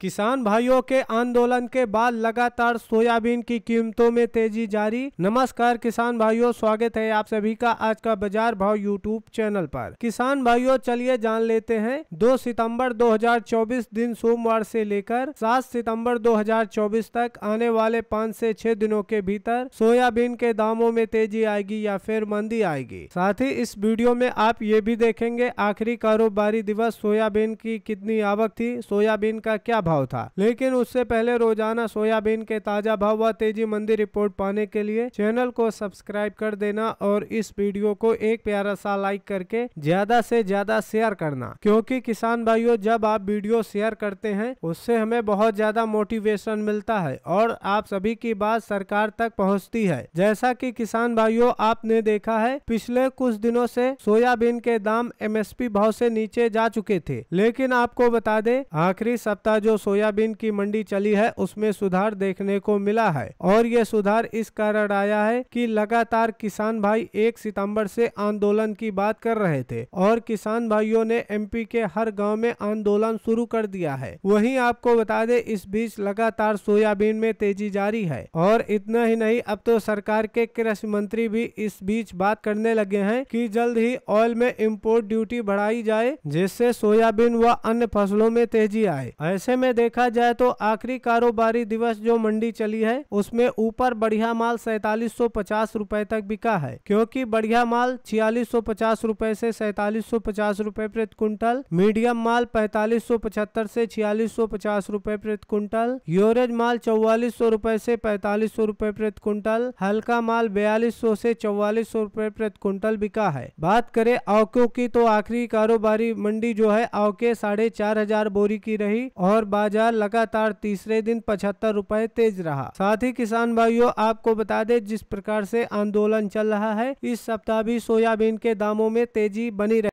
किसान भाइयों के आंदोलन के बाद लगातार सोयाबीन की कीमतों में तेजी जारी नमस्कार किसान भाइयों स्वागत है आप सभी का आज का बाजार भाव यूट्यूब चैनल पर किसान भाइयों चलिए जान लेते हैं 2 सितंबर 2024 दिन सोमवार से लेकर 7 सितंबर 2024 तक आने वाले पाँच से छह दिनों के भीतर सोयाबीन के दामों में तेजी आएगी या फिर मंदी आएगी साथ ही इस वीडियो में आप ये भी देखेंगे आखिरी कारोबारी दिवस सोयाबीन की कितनी आवक थी सोयाबीन का क्या भाव था लेकिन उससे पहले रोजाना सोयाबीन के ताजा भाव व तेजी मंदी रिपोर्ट पाने के लिए चैनल को सब्सक्राइब कर देना और इस वीडियो को एक प्यारा सा लाइक करके ज्यादा से ज्यादा शेयर करना क्योंकि किसान भाइयों जब आप वीडियो शेयर करते हैं उससे हमें बहुत ज्यादा मोटिवेशन मिलता है और आप सभी की बात सरकार तक पहुँचती है जैसा कि किसान भाइयों आपने देखा है पिछले कुछ दिनों ऐसी सोयाबीन के दाम एम भाव ऐसी नीचे जा चुके थे लेकिन आपको बता दे आखिरी सप्ताह जो सोयाबीन की मंडी चली है उसमें सुधार देखने को मिला है और ये सुधार इस कारण आया है कि लगातार किसान भाई एक सितंबर से आंदोलन की बात कर रहे थे और किसान भाइयों ने एमपी के हर गांव में आंदोलन शुरू कर दिया है वहीं आपको बता दे इस बीच लगातार सोयाबीन में तेजी जारी है और इतना ही नहीं अब तो सरकार के कृषि मंत्री भी इस बीच बात करने लगे है की जल्द ही ऑयल में इम्पोर्ट ड्यूटी बढ़ाई जाए जिससे सोयाबीन व अन्य फसलों में तेजी आए ऐसे में में देखा जाए तो आखिरी कारोबारी दिवस जो मंडी चली है उसमें ऊपर बढ़िया माल सैतालीस सौ पचास रूपए तक बिका है क्योंकि बढ़िया माल छियालीस सौ पचास रूपए से सैतालीस सौ पचास रूपए प्रति क्विंटल मीडियम माल पैतालीस सौ पचहत्तर से छियालीस सौ पचास रूपए प्रति क्विंटल योरेज माल चौवालीस सौ रूपए से पैतालीस सौ रूपए प्रति क्विंटल हल्का माल बयालीस सौ से चौवालीस सौ रूपए प्रति क्विंटल बिका है बात करें औको की तो आखिरी कारोबारी मंडी जो है औके साढ़े चार हजार बोरी की रही और बाजार लगातार तीसरे दिन पचहत्तर रुपए तेज रहा साथ ही किसान भाइयों आपको बता दें जिस प्रकार से आंदोलन चल रहा है इस सप्ताह भी सोयाबीन के दामों में तेजी बनी रही